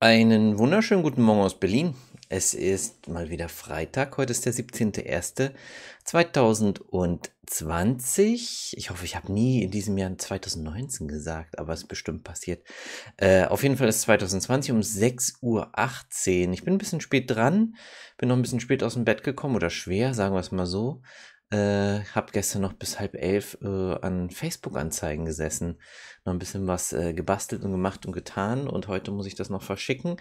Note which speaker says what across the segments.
Speaker 1: Einen wunderschönen guten Morgen aus Berlin. Es ist mal wieder Freitag. Heute ist der 17.01.2020. Ich hoffe, ich habe nie in diesem Jahr 2019 gesagt, aber es ist bestimmt passiert. Äh, auf jeden Fall ist 2020 um 6.18 Uhr. Ich bin ein bisschen spät dran, bin noch ein bisschen spät aus dem Bett gekommen oder schwer, sagen wir es mal so. Äh, hab gestern noch bis halb elf äh, an Facebook-Anzeigen gesessen, noch ein bisschen was äh, gebastelt und gemacht und getan und heute muss ich das noch verschicken,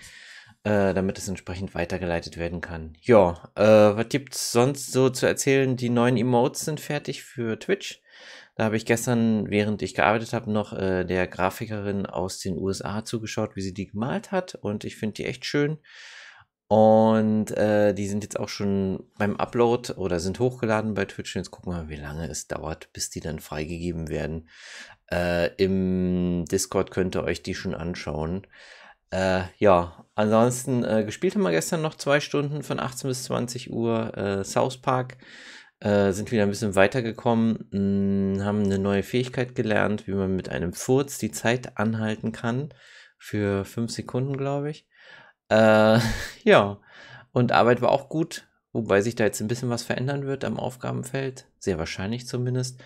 Speaker 1: äh, damit es entsprechend weitergeleitet werden kann. Ja, äh, was gibt's sonst so zu erzählen? Die neuen Emotes sind fertig für Twitch. Da habe ich gestern, während ich gearbeitet habe, noch äh, der Grafikerin aus den USA zugeschaut, wie sie die gemalt hat. Und ich finde die echt schön. Und äh, die sind jetzt auch schon beim Upload oder sind hochgeladen bei Twitch. Jetzt gucken wir mal, wie lange es dauert, bis die dann freigegeben werden. Äh, Im Discord könnt ihr euch die schon anschauen. Äh, ja, ansonsten äh, gespielt haben wir gestern noch zwei Stunden von 18 bis 20 Uhr äh, South Park. Äh, sind wieder ein bisschen weitergekommen, mh, mm, haben eine neue Fähigkeit gelernt, wie man mit einem Furz die Zeit anhalten kann. Für fünf Sekunden, glaube ich. Äh, ja, und Arbeit war auch gut, wobei sich da jetzt ein bisschen was verändern wird am Aufgabenfeld, sehr wahrscheinlich zumindest.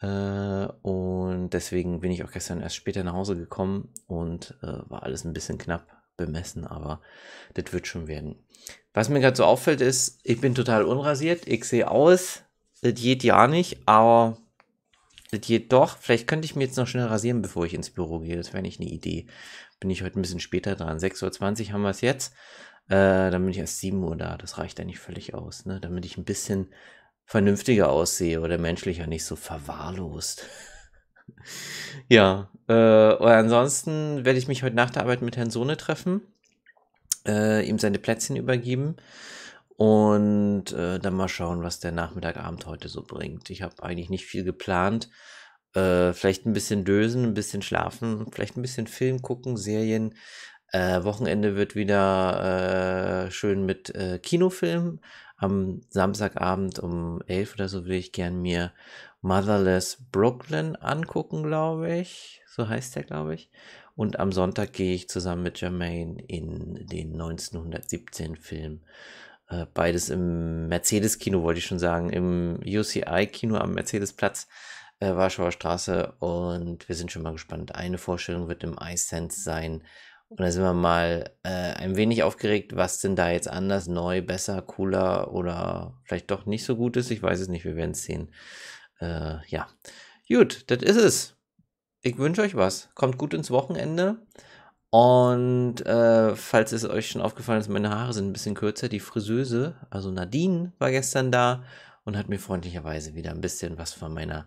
Speaker 1: Äh, und deswegen bin ich auch gestern erst später nach Hause gekommen und äh, war alles ein bisschen knapp bemessen, aber das wird schon werden. Was mir gerade so auffällt ist, ich bin total unrasiert, ich sehe aus, das geht ja nicht, aber Jedoch, vielleicht könnte ich mir jetzt noch schnell rasieren, bevor ich ins Büro gehe. Das wäre nicht eine Idee. Bin ich heute ein bisschen später dran. 6.20 Uhr haben wir es jetzt. Äh, dann bin ich erst 7 Uhr da. Das reicht eigentlich völlig aus, ne? Damit ich ein bisschen vernünftiger aussehe oder menschlicher nicht so verwahrlost. ja. Äh, oder ansonsten werde ich mich heute nach der Arbeit mit Herrn Sohne treffen, äh, ihm seine Plätzchen übergeben. Und äh, dann mal schauen, was der Nachmittagabend heute so bringt. Ich habe eigentlich nicht viel geplant. Äh, vielleicht ein bisschen dösen, ein bisschen schlafen, vielleicht ein bisschen Film gucken, Serien. Äh, Wochenende wird wieder äh, schön mit äh, Kinofilmen. Am Samstagabend um 11 oder so will ich gern mir Motherless Brooklyn angucken, glaube ich. So heißt der, glaube ich. Und am Sonntag gehe ich zusammen mit Jermaine in den 1917-Film äh, beides im Mercedes-Kino, wollte ich schon sagen, im UCI-Kino am Mercedes-Platz, äh, Warschauer Straße. Und wir sind schon mal gespannt. Eine Vorstellung wird im iSense sein. Und da sind wir mal äh, ein wenig aufgeregt, was denn da jetzt anders, neu, besser, cooler oder vielleicht doch nicht so gut ist. Ich weiß es nicht, wir werden es sehen. Äh, ja. Gut, das ist es. Ich wünsche euch was. Kommt gut ins Wochenende. Und äh, falls es euch schon aufgefallen ist, meine Haare sind ein bisschen kürzer. Die Friseuse, also Nadine, war gestern da und hat mir freundlicherweise wieder ein bisschen was von meiner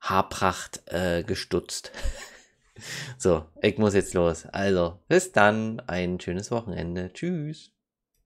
Speaker 1: Haarpracht äh, gestutzt. so, ich muss jetzt los. Also, bis dann. Ein schönes Wochenende. Tschüss.